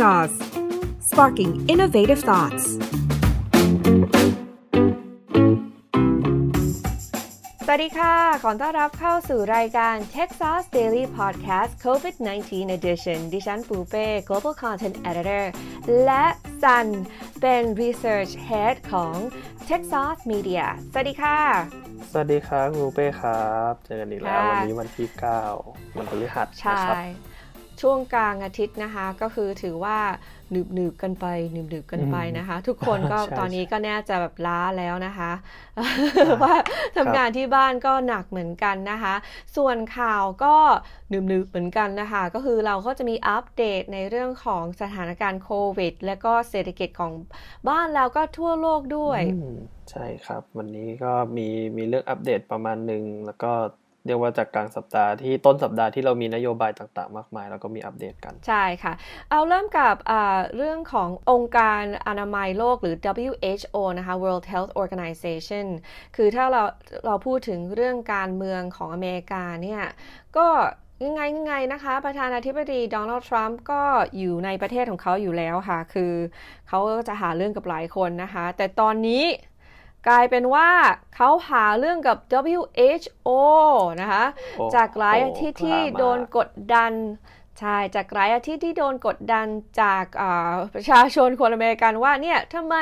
s a u c e Sparking Innovative Thoughts สวัสดีค่ะ ขอต้อนรับเข้าสู่รายการ Tech Sauce Daily Podcast COVID-19 Edition ดิฉันปูเป้ Global Content Editor และซันเป็น Research Head ของ Tech Sauce Media สวัสดีค่ะ สวัสดีครับครูเป้ครับ เจอกันอีกแล้ว วันนี้วันที่9วันพฤหัสในะครับช่วงกลางอาทิตย์นะคะก็คือถือว่าหนึบหนึบกันไปหนึบหนึบกันไปนะคะ ทุกคนก็ตอนนี้ก็แน่จะแบบล้าแล้วนะคะว่าทำงานที่บ้านก็หนักเหมือนกันนะคะ ส่วนข่าวก็หนึบหนึบเหมือนกันนะคะก็คือเราก็จะมีอัปเดตในเรื่องของสถานการณ์โควิดและก็เศรษฐกิจของบ้านเราก็ทั่วโลกด้วยใช่ครับวันนี้ก็มีมีเรื่องอัปเดตประมาณหนึ่งแล้วก็เรียกว่าจากกลางสัปดาห์ที่ต้นสัปดาห์ที่เรามีนโยบายต่างๆ มากมายแล้วก็มีอัปเดตกัน ใช่ค่ะ เอาเริ่มกับเรื่องขององค์การอนามัยโลกหรือ WHO นะคะ World Health Organization คือถ้าเราเราพูดถึงเรื่องการเมืองของอเมริกาเนี่ย ก็ยังไงยังไงนะคะ ประธานาธิบดีโดนัลด์ทรัมป์ก็อยู่ในประเทศของเขาอยู่แล้วค่ะ คือเขาก็จะหาเรื่องกับหลายคนนะคะ แต่ตอนนี้กลายเป็นว่าเขาหาเรื่องกับ WHO นะคะ จากหลายอาทิตย์ที่โดนกดดันใช่จากหลายอาทิตย์ที่โดนกดดันจากประชาชนคนอเมริกันว่า เนี่ยทำไม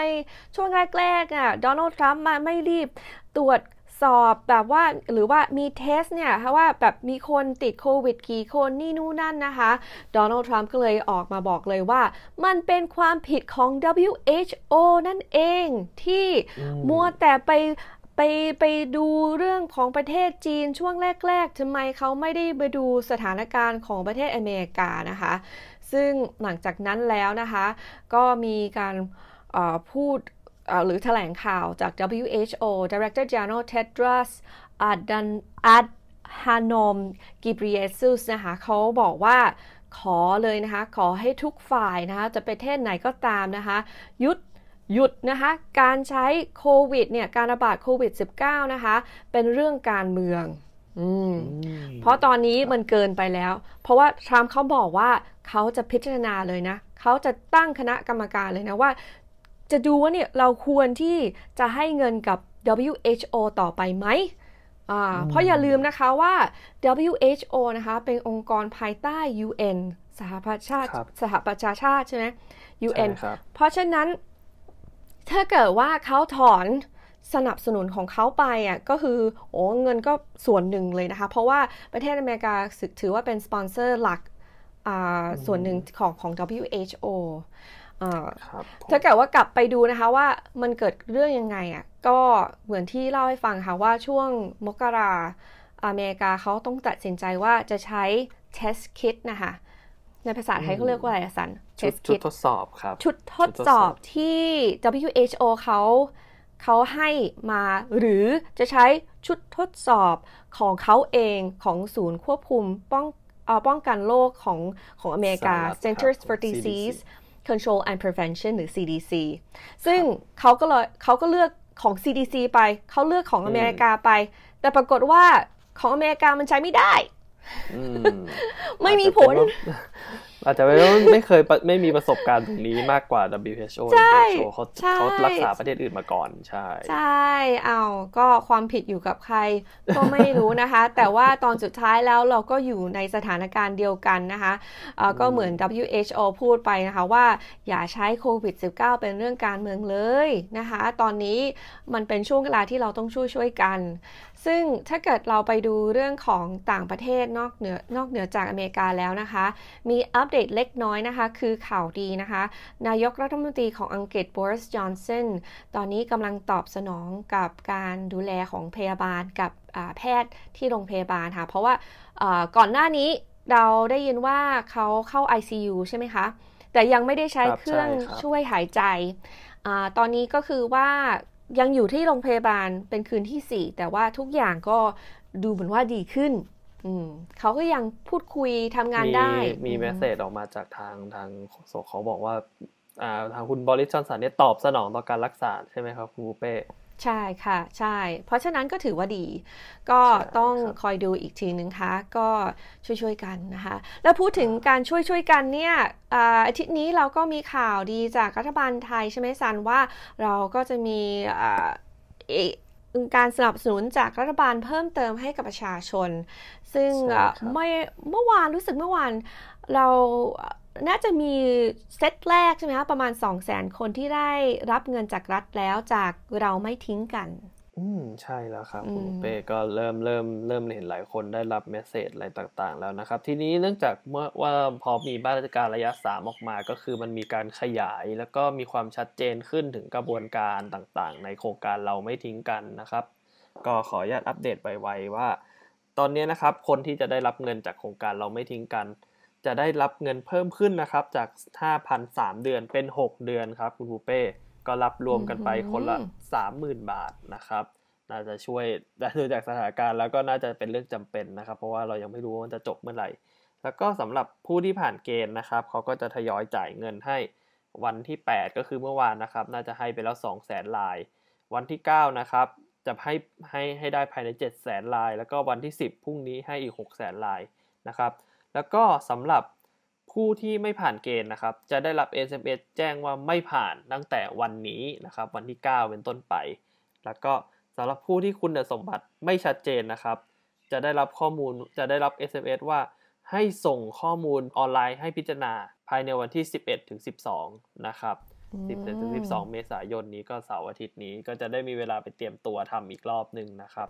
ช่วงแรกๆอ่ะโดนัลด์ทรัมป์มาไม่รีบตรวจสอบแบบว่า หรือว่ามีเทสเนี่ยค่ะว่าแบบมีคนติดโควิด กี่คนนี่นู่นนั่นนะคะโดนัลด์ทรัมป์ก็เลยออกมาบอกเลยว่ามันเป็นความผิดของ WHO นั่นเองที่มัวแต่ไปไปไปดูเรื่องของประเทศจีนช่วงแรกๆทำไมเขาไม่ได้ไปดูสถานการณ์ของประเทศอเมริกานะคะ ซึ่งหลังจากนั้นแล้วนะคะ ก็มีการพูดหรือถแถลงข่าวจาก WHO Director General Tedros Adhanom Ghebreyesus นะคะเขาบอกว่าขอเลยนะคะขอให้ทุกฝ่ายนะคะจะประเทศไหนก็ตามนะคะยุดหยุดนะคะการใช้โควิดเนี่ยการระบาดโควิด -19 นะคะเป็นเรื่องการเมืองเพราะตอนนี้มันเกินไปแล้ว เพราะว่าทรัมป์เขาบอกว่าเขาจะพิจารณาเลยนะเขาจะตั้งคณะกรรมการเลยนะว่าจะดูว่าเนี่ยเราควรที่จะให้เงินกับ WHO ต่อไปไหม เพราะอย่าลืมนะคะว่า WHO นะคะเป็นองค์กรภายใต้ UN สหประชาชาติสหประชาชาติใช่ไหม UN เพราะฉะนั้นถ้าเกิดว่าเขาถอนสนับสนุนของเขาไปอ่ะก็คือโอ้เงินก็ส่วนหนึ่งเลยนะคะ เพราะว่าประเทศอเมริกาถือว่าเป็นสปอนเซอร์หลักส่วนหนึ่งของของ WHO ถ้าเกิดว่ากลับไปดูนะคะว่ามันเกิดเรื่องยังไงอ่ะก็เหมือนที่เล่าให้ฟังค่ะว่าช่วงมกราอเมริกาเขาต้องตัดสินใจว่าจะใช้เทสคิดนะคะในภาษาไทยเขาเรียกว่าอะไรสันชุดทดสอบครับชุดทดสอบที่ WHO เขาเขาให้มา หรือจะใช้ชุดทดสอบของเขาเองของศูนย์ควบคุมป้องป้องกันโรคของของอเมริกา Centers for Disease Control and Prevention หรือ CDC ซึ่งเขาก็เลยเขาก็เลือกของ CDC ไป เขาเลือกของอเมริกาไป แต่ปรากฏว่าของอเมริกามันใช้ไม่ได้ ไม่มีผลอาจจะไม่ไม่เคยไม่มีประสบการณ์ตรงนี้มากกว่า WHO WHO เขาเขารักษาประเทศอื่นมาก่อนใช่ใช่เอาก็ความผิดอยู่กับใครก็ไม่รู้นะคะ แต่ว่าตอนสุดท้ายแล้วเราก็อยู่ในสถานการณ์เดียวกันนะคะ ก็เหมือน WHO พูดไปนะคะว่าอย่าใช้โควิด -19 เป็นเรื่องการเมืองเลยนะคะ ตอนนี้มันเป็นช่วงเวลาที่เราต้องช่วยช่วยกันซึ่งถ้าเกิดเราไปดูเรื่องของต่างประเทศนอกเหนือนอกเหนือจากอเมริกาแล้วนะคะ มีอัปเดตเล็กน้อยนะคะ คือข่าวดีนะคะ นายกรัฐมนตรีของอังกฤษบริสจอห์นสันตอนนี้กำลังตอบสนองกับการดูแลของพยาบาลกับแพทย์ที่โรงพยาบาลค่ะเพราะว่าก่อนหน้านี้เราได้ยินว่าเขาเข้า ICU ใช่ไหมคะ แต่ยังไม่ได้ใช้เครื่องช่วยหายใจอตอนนี้ก็คือว่ายังอยู่ที่โรงพยาบาลเป็นคืนที่ 4 แต่ว่าทุกอย่างก็ดูเหมือนว่าดีขึ้น เขาก็ยังพูดคุยทำงานได้ มีเมสเซจออกมาจากทางทางโกเขาบอกว่าทางคุณบริสจอนสันเนี่ยตอบสนองต่อการรักษา ใช่ไหมครับ คุณปูเป้ใช่ค่ะใช่ เพราะฉะนั้นก็ถือว่าดี ก็ต้องคอยดูอีกทีนึงคะก็ช่วยๆกันนะคะ แล้วพูดถึงการช่วยๆกันเนี่ยอาทิตย์นี้เราก็มีข่าวดีจากรัฐบาลไทยใช่ไหมซันว่าเราก็จะมีการสนับสนุนจากรัฐบาลเพิ่มเติมให้กับประชาชน ซึ่งเมื่อวานรู้สึกเมื่อวานเราน่าจะมีเซตแรกใช่ไหมคะประมาณ 2 0 0แสนคนที่ได้รับเงินจากรัฐแล้วจากเราไม่ทิ้งกัน อืมใช่แล้วครับคุณเป้ก็เริ่มเริ่มเริ่มเห็นหลายคนได้รับเมสเซจอะไรต่างๆ แล้วนะครับ ทีนี้เนื่องจากเมื่อว่าพอมีมาตรการระยะ 3 ออกมา ก็คือมันมีการขยายแล้วก็มีความชัดเจนขึ้นถึงกระบวนการต่างๆ ในโครงการเราไม่ทิ้งกันนะครับ ก็ขออนุญาตอัปเดตไปไว้ว่า ตอนนี้นะครับคนที่จะได้รับเงินจากโครงการเราไม่ทิ้งกันจะได้รับเงินเพิ่มขึ้นนะครับจาก5,000 3เดือนเป็น 6 เดือนครับคุณปูเป้ก็รับรวมกันไปคนละ30,000 บาทนะครับ น่าจะช่วยดูจากสถานการณ์แล้วก็น่าจะเป็นเรื่องจำเป็นนะครับ เพราะว่าเรายังไม่รู้ว่ามันจะจบเมื่อไหร่ แล้วก็สำหรับผู้ที่ผ่านเกณฑ์นะครับเขาก็จะทยอยจ่ายเงินให้วันที่ 8 ก็คือเมื่อวานนะครับ น่าจะให้ไปแล้ว2 0 0 0 0 0ลาย วันที่9นะครับจะให้ให้ให้ได้ภายใน7 0 0 0 0 0ลาย แล้วก็วันที่ 10พรุ่งนี้ให้อีก6 0 0 0 0 0ลายนะครับแล้วก็สำหรับผู้ที่ไม่ผ่านเกณฑ์นะครับ จะได้รับ SMS แจ้งว่าไม่ผ่านตั้งแต่วันนี้นะครับ วันที่ 9เป็นต้นไป แล้วก็สำหรับผู้ที่คุณสมบัติไม่ชัดเจนนะครับ จะได้รับข้อมูลจะได้รับ SMS ว่าให้ส่งข้อมูลออนไลน์ให้พิจารณา ภายในวันที่ 11ถึง12นะครับ 11ถึง12 เมษายนนี้ก็เสาร์อาทิตย์นี้ก็จะได้มีเวลาไปเตรียมตัวทำอีกรอบหนึ่งนะครับ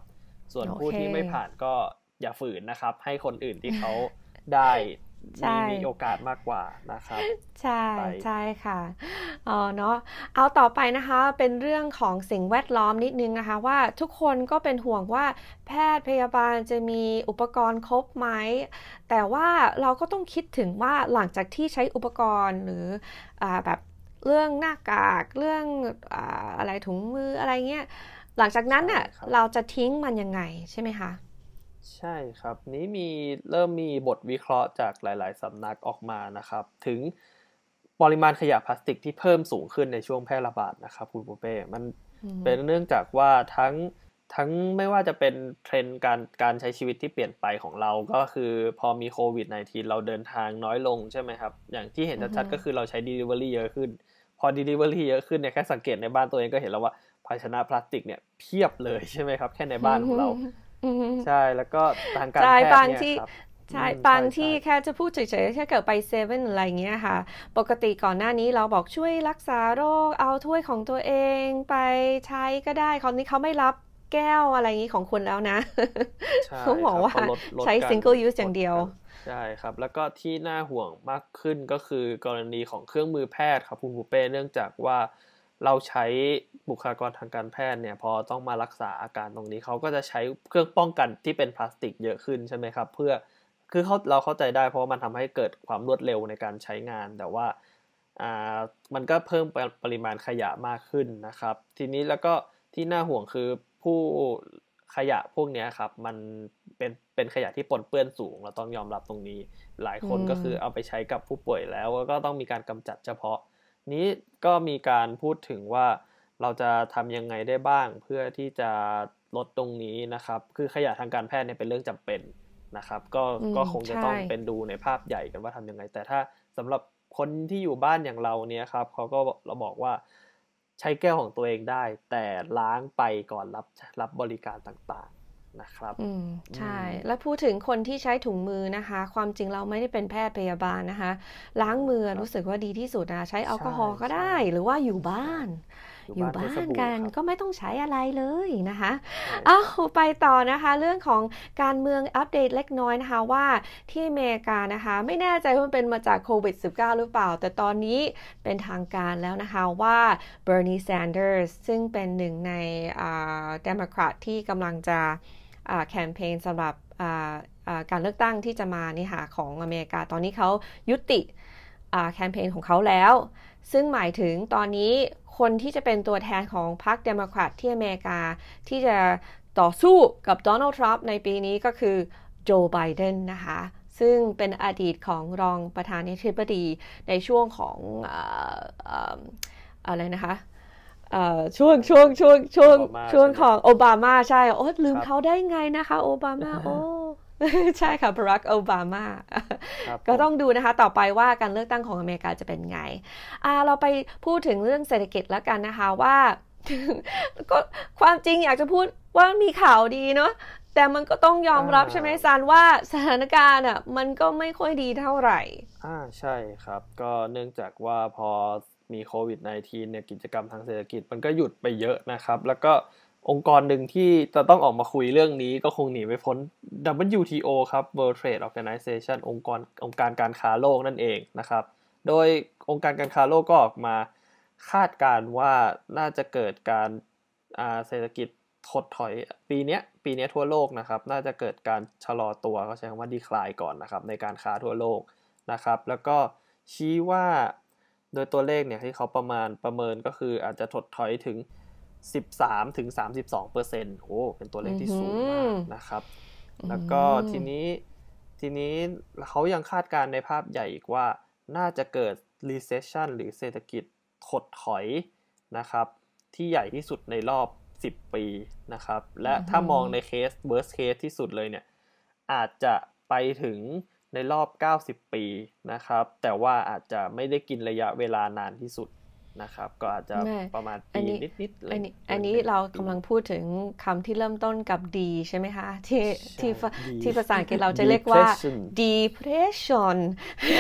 ส่วนผู้ที่ไม่ผ่านก็อย่าฝืนนะครับ ให้คนอื่นที่เขาได้มีโอกาสมากกว่านะครับใช่ใช่ค่ะอ๋อเนาะเอาต่อไปนะคะเป็นเรื่องของสิ่งแวดล้อมนิดนึงนะคะว่าทุกคนก็เป็นห่วงว่าแพทย์พยาบาลจะมีอุปกรณ์ครบไหมแต่ว่าเราก็ต้องคิดถึงว่าหลังจากที่ใช้อุปกรณ์หรืออแบบเรื่องหน้ากากเรื่องอะไรถุงมืออะไรเงี้ยหลังจากนั้นน่ะเราจะทิ้งมันยังไงใช่ไหมคะใช่ครับนี้มีเริ่มมีบทวิเคราะห์จากหลาย ๆ สำนักออกมานะครับ ถึงปริมาณขยะพลาสติกที่เพิ่มสูงขึ้นในช่วงแพร่ระบาดนะครับ คุณปูเป้ มันเป็นเนื่องจากว่าทั้งทั้งไม่ว่าจะเป็นเทรนด์การการใช้ชีวิตที่เปลี่ยนไปของเราก็คือ พอมีโควิด -19 เราเดินทางน้อยลงใช่ไหมครับ อย่างที่เห็นชัดๆก็คือเราใช้ Delivery เยอะขึ้นพอ Delivery เยอะขึ้นเนี่ยแค่สังเกตในบ้านตัวเองก็เห็นแล้วว่าภาชนะพลาสติก เนี่ยเพียบเลยใช่ไหมครับ แค่ในบ้านของเราใช่แล้วก็ทางการแพทย์งที่ใช่บางที่แค่จะพูดเฉยๆแค่เกิดไปเซเว่นอะไรเงี้ยค่ะ ปกติก่อนหน้านี้เราบอกช่วยรักษาโรคเอาถ้วยของตัวเองไปใช้ก็ได้ คราวนี้เขาไม่รับแก้วอะไรงี้ของคุณแล้วนะเขาบอกว่า ใช้ single use อย่างเดียวใช่ครับ แล้วก็ที่น่าห่วงมากขึ้นก็คือ กรณีของเครื่องมือแพทย์ครับคุณผูเป้เนื่องจากว่าเราใช้บุคลากรทางการแพทย์เนี่ยพอต้องมารักษาอาการตรงนี้เขาก็จะใช้เครื่องป้องกันที่เป็นพลาสติกเยอะขึ้นใช่ไหมครับเพื่อคือเขาเราเข้าใจได้เพราะมันทำให้เกิดความรวดเร็วในการใช้งาน แต่ว่าอ่ามันก็เพิ่มปริมาณขยะมากขึ้นนะครับ ทีนี้แล้วก็ที่น่าห่วงคือผู้ขยะพวกนี้ครับมันเป็นเป็นขยะที่ปนเปื้อนสูง เราต้องยอมรับตรงนี้ หลายคนก็คือเอาไปใช้กับผู้ป่วยแล้ว ก็ต้องมีการกำจัดเฉพาะนี้ก็มีการพูดถึงว่าเราจะทำยังไงได้บ้างเพื่อที่จะลดตรงนี้นะครับ คือขยะทางการแพทย์เนี่ยเป็นเรื่องจำเป็นนะครับก็ก็คงจะต้องเป็นดูในภาพใหญ่กันว่าทำยังไง แต่ถ้าสำหรับคนที่อยู่บ้านอย่างเราเนี่ยครับเขาก็เราบอกว่าใช้แก้วของตัวเองได้ แต่ล้างไปก่อนรับรับบริการต่างนะครับอืมใช่ แล้วพูดถึงคนที่ใช้ถุงมือนะคะ ความจริงเราไม่ได้เป็นแพทย์พยาบาลนะคะ ล้างมือรู้สึกว่าดีที่สุดนะ ใช้แอลกอฮอล์ก็ได้ หรือว่าอยู่บ้าน อยู่บ้านกันก็ไม่ต้องใช้อะไรเลยนะคะเอาไปต่อนะคะ เรื่องของการเมืองอัปเดตเล็กน้อยนะคะว่าที่อเมริกานะคะ ไม่แน่ใจว่าเป็นมาจากโควิด -19 หรือเปล่า แต่ตอนนี้เป็นทางการแล้วนะคะว่าเบอร์นีแซนเดอร์สซึ่งเป็นหนึ่งในเดโมแครตที่กำลังจะแคมเปญสำหรับการเลือกตั้งที่จะมานี่ค่ะของอเมริกา ตอนนี้เขายุติแคมเปญของเขาแล้ว ซึ่งหมายถึงตอนนี้คนที่จะเป็นตัวแทนของพรรคเดโมแครตที่อเมริกา ที่จะต่อสู้กับโดนัลด์ทรัมป์ในปีนี้ก็คือโจไบเดนนะคะ ซึ่งเป็นอดีตของรองประธานาธิบดีในช่วงของอะไรนะคะช่วงช่วงช่วงช่วงช่วงของโอบามา ใช่ โอ้ลืมเขาได้ไงนะคะโอบามา โอ้ ใช่ค่ะบรักโอบามา ก็ต้องดูนะคะต่อไปว่าการเลือกตั้งของอเมริกาจะเป็นไง เราไปพูดถึงเรื่องเศรษฐกิจแล้วกันนะคะว่าก็ความจริงอยากจะพูดว่ามีข่าวดีเนาะ แต่มันก็ต้องยอมรับใช่ไหมซานว่า สถานการณ์อ่ะมันก็ไม่ค่อยดีเท่าไหร่อ่าใช่ครับ ก็เนื่องจากว่าพอมีโควิด -19 เนี่ยกิจกรรมทางเศรษฐกิจมันก็หยุดไปเยอะนะครับ แล้วก็องค์กรหนึ่งที่จะต้องออกมาคุยเรื่องนี้ก็คงหนีไม่พ้น WTO ครับ World Trade Organization องค์กรองค์การการค้าโลกนั่นเองนะครับ โดยองค์การการค้าโลกก็ออกมา คาดการว่าน่าจะเกิดการเศรษฐกิจถดถอยปีนี้ปีนี้ทั่วโลกนะครับ น่าจะเกิดการชะลอตัวเขาใช้คำว่าดีคลายก่อนนะครับในการค้าทั่วโลกนะครับ แล้วก็ชี้ว่าโดยตัวเลขเนี่ยที่เขาประมาณประเมินก็คืออาจจะถดถอยถึง 13ถึง32เปอร์เซ็นต์โอ้เป็นตัวเลขที่สูงมากนะครับ แล้วก็ทีนี้ทีนี้เขายังคาดการในภาพใหญ่อีกว่าน่าจะเกิด recession หรือเศรษฐกิจถดถอยนะครับ ที่ใหญ่ที่สุดในรอบ 10 ปีนะครับ และถ้ามองในเคส worst case ที่สุดเลยเนี่ย อาจจะไปถึงในรอบ 90 ปีนะครับ แต่ว่าอาจจะไม่ได้กินระยะเวลานานที่สุดนะครับ ก็อาจจะประมาณปีนิดๆอันนี้อันนี้เรากำลังพูดถึงคำที่เริ่มต้นกับดีใช่ไหมคะ ที่ที่ที่ภาษาอังกฤษเราจะเรียกว่า depression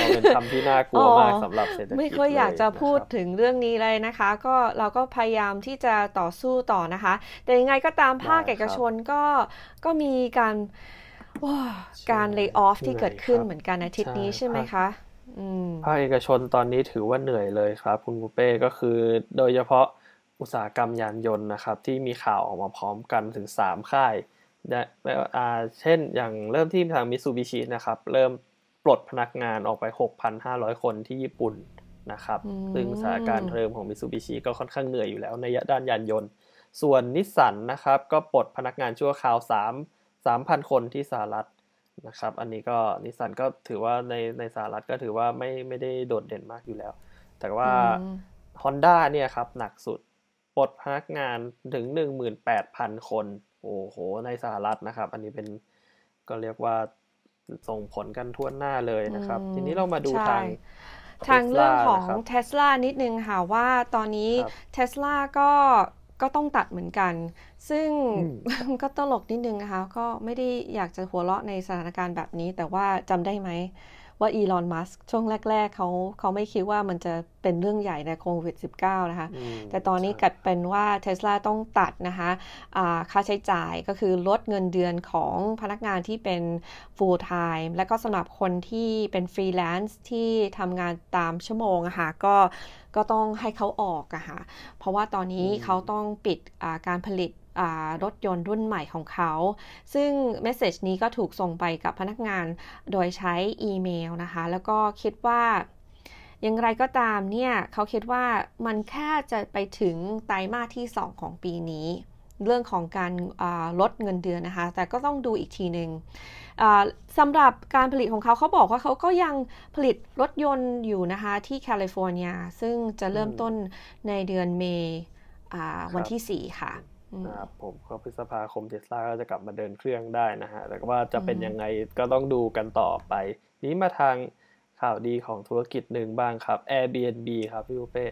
เป็นคำที่น่ากลัวมากสำหรับเศรษฐกิจไม่ค่อยอยากจะพูดถึงเรื่องนี้เลยนะคะ ก็เราก็พยายามที่จะต่อสู้ต่อนะคะ แต่ยังไงก็ตามภาคเอกชนก็ก็มีการการเลิกออฟที่เกิดขึ้นเหมือนกันอาทิตย์นี้ใช่ไหมคะ ภาคเอกชนตอนนี้ถือว่าเหนื่อยเลยครับ คุณกูเป้ก็คือโดยเฉพาะอุตสาหกรรมยานยนต์นะครับ ที่มีข่าวออกมาพร้อมกันถึง 3 ค่าย เช่นอย่างเริ่มที่ทางมิตซูบิชินะครับเริ่มปลดพนักงานออกไป 6,500 คนที่ญี่ปุ่นนะครับซึ่งสถานการณ์เริ่มของมิตซูบิชิก็ค่อนข้างเหนื่อยอยู่แล้วในด้านยานยนต์ส่วนนิสสันนะครับ ก็ปลดพนักงานชั่วคราว3,000 คนที่สหรัฐนะครับ อันนี้ก็นิสสันก็ถือว่าในในสหรัฐก็ถือว่าไม่ไม่ได้โดดเด่นมากอยู่แล้ว แต่ว่า Honda เนี่ยครับหนักสุดปลดพนักงานถึง 18,000คน โอ้โหในสหรัฐนะครับ อันนี้เป็นก็เรียกว่าส่งผลกันทั่วหน้าเลยนะครับ ทีนี้เรามาดูทางทางเรื่องของเทสลานิดนึงค่ะว่าตอนนี้เทสลาก็ก็ต้องตัดเหมือนกัน ซึ่งก็ตลกนิดนึงนะคะ ก็ไม่ได้อยากจะหัวเราะในสถานการณ์แบบนี้ แต่ว่าจำได้ไหมว่าอีลอนมัสช่วงแรกๆเขาเขาไม่คิดว่ามันจะเป็นเรื่องใหญ่ในโควิด -19 นะคะแต่ตอนนี้กลัยเป็นว่าเทสลาต้องตัดนะคะะค่าใช้จ่ายก็คือลดเงินเดือนของพนักงานที่เป็น full time และก็สำหรับคนที่เป็นฟรีแลนซ์ที่ทำงานตามชั่วโมงะคะ่ะก็ก็ต้องให้เขาออกอะค่ะเพราะว่าตอนนี้เขาต้องปิดการผลิตรถยนต์รุ่นใหม่ของเขา ซึ่งเมสเซจนี้ก็ถูกส่งไปกับพนักงานโดยใช้อีเมลนะคะ แล้วก็คิดว่า อย่างไรก็ตามเนี่ย เขาคิดว่ามันแค่จะไปถึงไตรมาสที่ 2 ของปีนี้ เรื่องของการลดเงินเดือนนะคะ แต่ก็ต้องดูอีกทีหนึง่งสำหรับการผลิตของเขาเขาบอกว่าเขาก็ยังผลิตรถยนต์อยู่นะคะ ที่แคลิฟอร์เนีย ซึ่งจะเริ่มต้นในเดือนเมย์วันที่ 4 ค่ะนะครับผมก็พฤษภาคมเทสลาก็จะกลับมาเดินเครื่องได้นะฮะแต่ว่าจะเป็นยังไงก็ต้องดูกันต่อไป นี้มาทางข่าวดีของธุรกิจหนึ่งบ้างครับ Airbnb ครับพี่อุเป้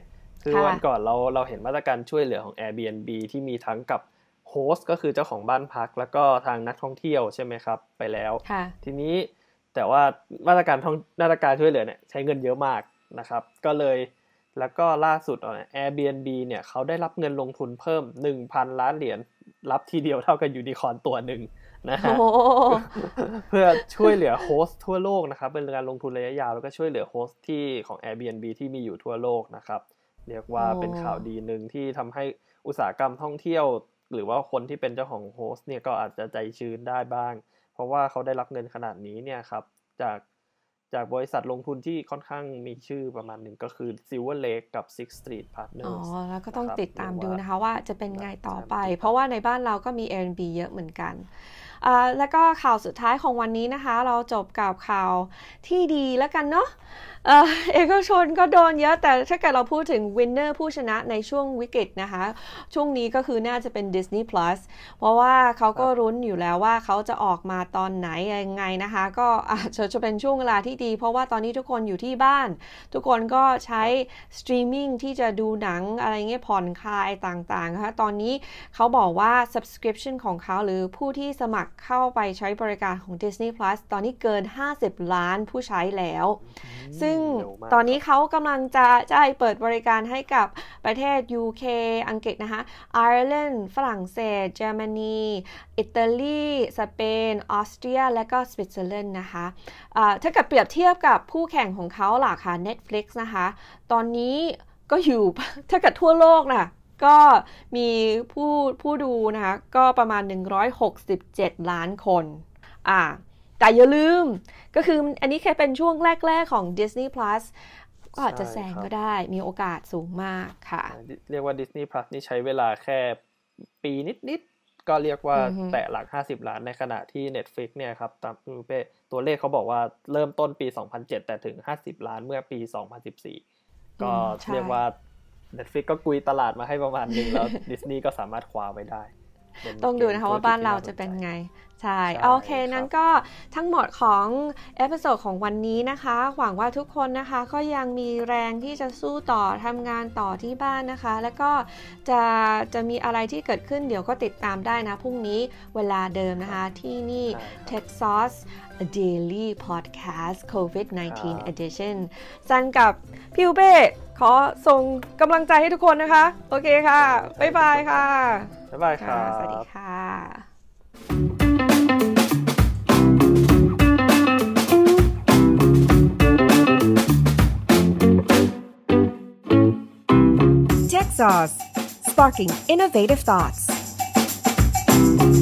คือวันก่อนเราเราเห็นมาตรการช่วยเหลือของ Airbnb ที่มีทั้งกับโฮสก็คือเจ้าของบ้านพัก แล้วก็ทางนักท่องเที่ยวใช่ไหมครับ ไปแล้ว ทีนี้แต่ว่ามาตรการท่องมาตรการช่วยเหลือเนี่ยใช้เงินเยอะมากนะครับ ก็เลยแล้วก็ล่าสุดเนี่ย Airbnb เนี่ยเขาได้รับเงินลงทุนเพิ่ม 1,000 ล้านเหรียญรับทีเดียวเท่ากับยูนิคอนตัวหนึ่งนะฮะเพื่อช่วยเหลือโฮสต์ทั่วโลกนะครับเป็นการลงทุนระยะยาวแล้วก็ช่วยเหลือโฮสต์ที่ของ Airbnb ที่มีอยู่ทั่วโลกนะครับ เรียกว่าเป็นข่าวดีหนึ่งที่ทำให้อุตสาหกรรมท่องเที่ยว หรือว่าคนที่เป็นเจ้าของโฮสต์เนี่ยก็อาจจะใจชื้นได้บ้าง เพราะว่าเขาได้รับเงินขนาดนี้เนี่ยครับ จากจากบริษัทลงทุนที่ค่อนข้างมีชื่อประมาณหนึ่งก็คือ Silver Lake กับ Six Street Partners อ๋อแล้วก็ต้องติดตามดูนะคะว่าจะเป็นไงต่อไป เพราะว่าในบ้านเราก็มี Airbnb เยอะเหมือนกันแล้วก็ข่าวสุดท้ายของวันนี้ นะคะ เราจบกับข่าวที่ดีแล้วกันเนาะเเอกชนก็โดนเยอะ แต่ ถ้าเกิดเราพูดถึงวินเนอร์ผู้ชนะในช่วงวิกฤตนะคะ ช่วงนี้ก็คือน่าจะเป็น Disney Plus เพราะว่าเขาก็รุ้นอยู่แล้วว่าเขาจะออกมาตอนไหนยังไงนะคะ ก็อาจจะเป็นช่วงเวลาที่ดี เพราะว่าตอนนี้ทุกคนอยู่ที่บ้าน ทุกคนก็ใช้สตรีมมิ่งที่จะดูหนังอะไรเงี้ยผ่อนคลายต่างๆนะคะตอนนี้เขาบอกว่า subscription ของเขาหรือผู้ที่สมัครครเข้าไปใช้บริการของ Disney Plus ตอนนี้เกิน 50 ล้านผู้ใช้แล้ว ซึ่งตอนนี้เขากำลังจะจะเปิดบริการให้กับประเทศ UK อังกฤษนะคะไอร์แลนด์ฝรั่งเศสเยอรมนีอิตาลีสเปนออสเตรียและก็สวิตเซอร์แลนด์นะคะถ้าเกิดเปรียบเทียบกับผู้แข่งของเขาล่ะค่ะ Netflix นะคะ ตอนนี้ก็อยู่ ถ้าเกิดทั่วโลกนะ่ะก็มีผู้ผู้ดูนะคะก็ประมาณ 167 ล้านคน อ่า แต่อย่าลืมก็คืออันนี้แค่เป็นช่วงแรก ๆ ของ Disney Plus ก็อาจจะแซงก็ได้มีโอกาสสูงมากค่ะ เรียกว่า Disney Plus นี่ใช้เวลาแค่ปีนิด ๆ ก็เรียกว่าแตะหลัก50 ล้านในขณะที่ Netflix เนี่ยครับตามเปตัวเลขเขาบอกว่าเริ่มต้นปี 2007 แต่ถึง 50 ล้านเมื่อปี 2014 ก็เรียกว่า n e t f l i ก็กุยตลาดมาให้ประมาณนึงแล้วดิสนีย์ก็สามารถคว้าไว้ได้ต้องดูนะคะว่าบ้านเราจะเป็นไง ใช่ โอเคนั้นก็ทั้งหมดของเอพิโซดของวันนี้นะคะหวังว่าทุกคนนะคะ ก็ยังมีแรงที่จะสู้ต่อทำงานต่อที่บ้านนะคะ แล้วก็จะจะมีอะไรที่เกิดขึ้นเดี๋ยวก็ติดตามได้นะพรุ่งนี้เวลาเดิมนะคะ ที่นี่ t e ็ก s ัส c Daily Podcast COVID-19 Edition สันกับพิวเป้ขอส่งกำลังใจให้ทุกคนนะคะ โอเคค่ะบ๊ายบายค่ะ บ๊ายบายค่ะ สวัสดีค่ะ Tech Sauce, sparking innovative thoughts.